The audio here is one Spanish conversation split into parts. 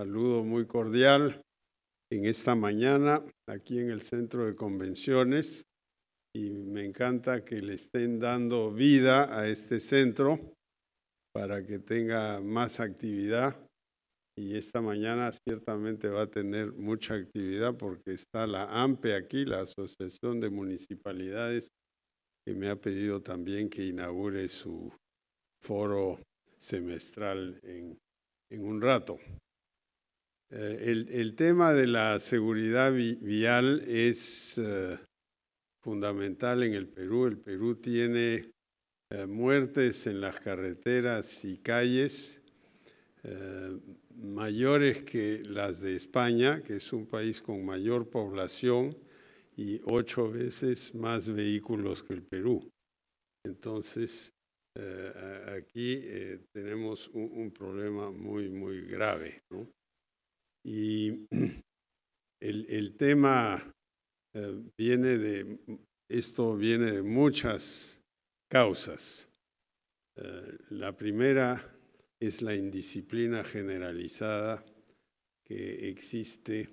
Saludo muy cordial en esta mañana aquí en el Centro de Convenciones y me encanta que le estén dando vida a este centro para que tenga más actividad y esta mañana ciertamente va a tener mucha actividad porque está la AMPE aquí, la Asociación de Municipalidades, que me ha pedido también que inaugure su foro semestral en, en un rato. Eh, el, tema de la seguridad vial es eh, fundamental en el Perú. El Perú tiene eh, muertes en las carreteras y calles mayores que las de España, que es un país con mayor población y ocho veces más vehículos que el Perú. Entonces, aquí tenemos un, problema muy, muy grave. Y el, tema eh, viene de, esto viene de muchas causas. Eh, la primera es la indisciplina generalizada que existe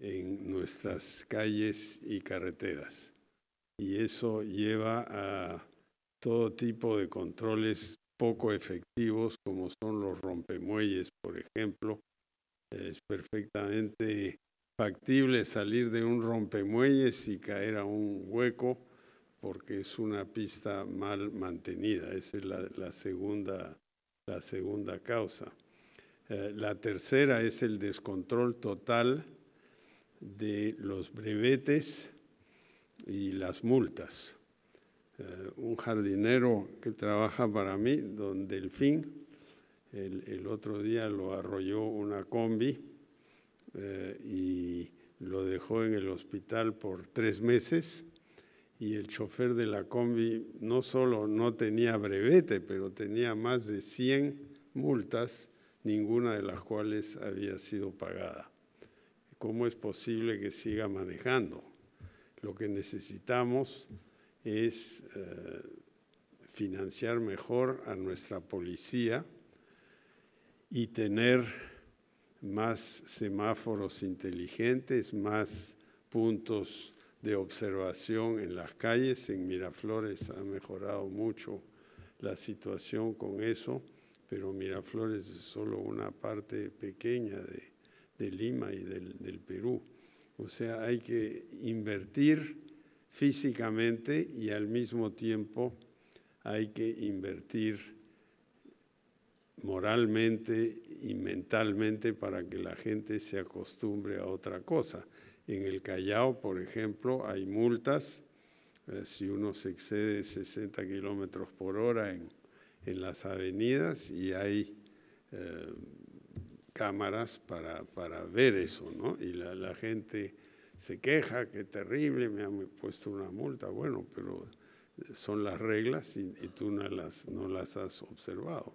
en nuestras calles y carreteras. Y eso lleva a todo tipo de controles poco efectivos, como son los rompemuelles, por ejemplo, es perfectamente factible salir de un rompemuelles y caer a un hueco porque es una pista mal mantenida. Esa es la, segunda, la segunda causa. Eh, la tercera es el descontrol total de los brevetes y las multas. Eh, un jardinero que trabaja para mí, donde el fin. El, otro día lo arrolló una combi eh, y lo dejó en el hospital por tres meses y el chofer de la combi no solo no tenía brevete, pero tenía más de 100 multas, ninguna de las cuales había sido pagada. ¿Cómo es posible que siga manejando? Lo que necesitamos es eh, financiar mejor a nuestra policía, y tener más semáforos inteligentes, más puntos de observación en las calles. En Miraflores ha mejorado mucho la situación con eso, pero Miraflores es solo una parte pequeña de, Lima y del, del Perú. O sea, hay que invertir físicamente y al mismo tiempo hay que invertir moralmente y mentalmente para que la gente se acostumbre a otra cosa. En el Callao, por ejemplo, hay multas eh, si uno se excede 60 kilómetros por hora en, las avenidas y hay eh, cámaras para, para, ver eso, ¿no? Y la, gente se queja, qué terrible, me han puesto una multa. Bueno, pero eh, son las reglas y, y tú no las, no las has observado.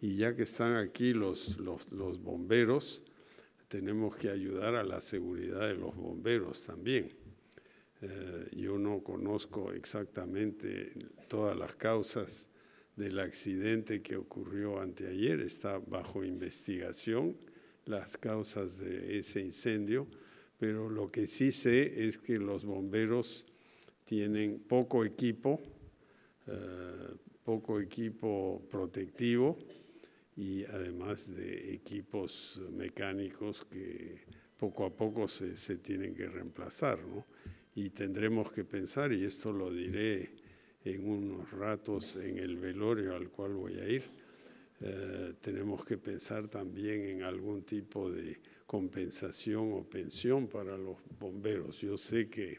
Y ya que están aquí los, bomberos, tenemos que ayudar a la seguridad de los bomberos también. Eh, yo no conozco exactamente todas las causas del accidente que ocurrió anteayer, está bajo investigación las causas de ese incendio, pero lo que sí sé es que los bomberos tienen poco equipo, eh, poco equipo protectivo, y además de equipos mecánicos que poco a poco se, se tienen que reemplazar. ¿no? Y tendremos que pensar, y esto lo diré en unos ratos en el velorio al cual voy a ir, eh, tenemos que pensar también en algún tipo de compensación o pensión para los bomberos. Yo sé que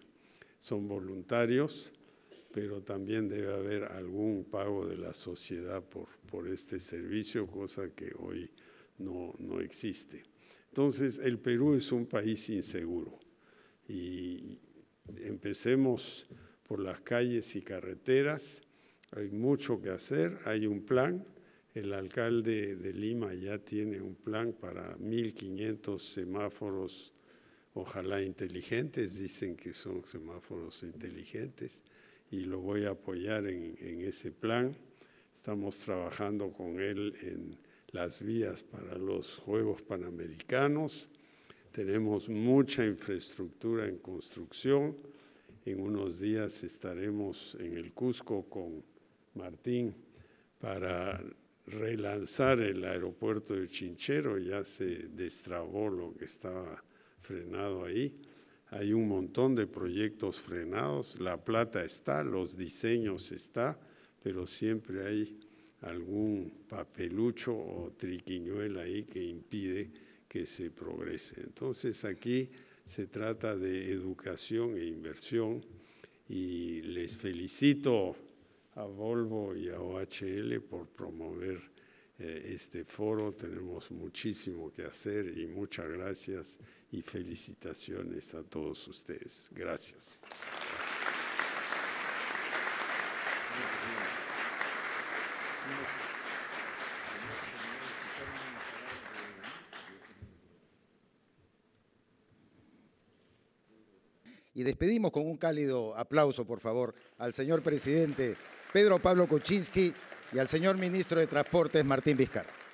son voluntarios, pero también debe haber algún pago de la sociedad por, por este servicio, cosa que hoy no, no existe. Entonces, el Perú es un país inseguro y empecemos por las calles y carreteras, hay mucho que hacer, hay un plan, el alcalde de Lima ya tiene un plan para 1.500 semáforos, ojalá inteligentes, dicen que son semáforos inteligentes, y lo voy a apoyar en, ese plan. Estamos trabajando con él en las vías para los Juegos Panamericanos. Tenemos mucha infraestructura en construcción. En unos días estaremos en el Cusco con Martín para relanzar el aeropuerto de Chinchero. Ya se destrabó lo que estaba frenado ahí hay un montón de proyectos frenados, la plata está, los diseños está, pero siempre hay algún papelucho o triquiñuela ahí que impide que se progrese. Entonces aquí se trata de educación e inversión y les felicito a Volvo y a OHL por promover eh, este foro. Tenemos muchísimo que hacer y muchas gracias y felicitaciones a todos ustedes. Gracias. Y despedimos con un cálido aplauso, por favor, al señor presidente Pedro Pablo Kuczynski y al señor ministro de Transportes, Martín Vizcarra.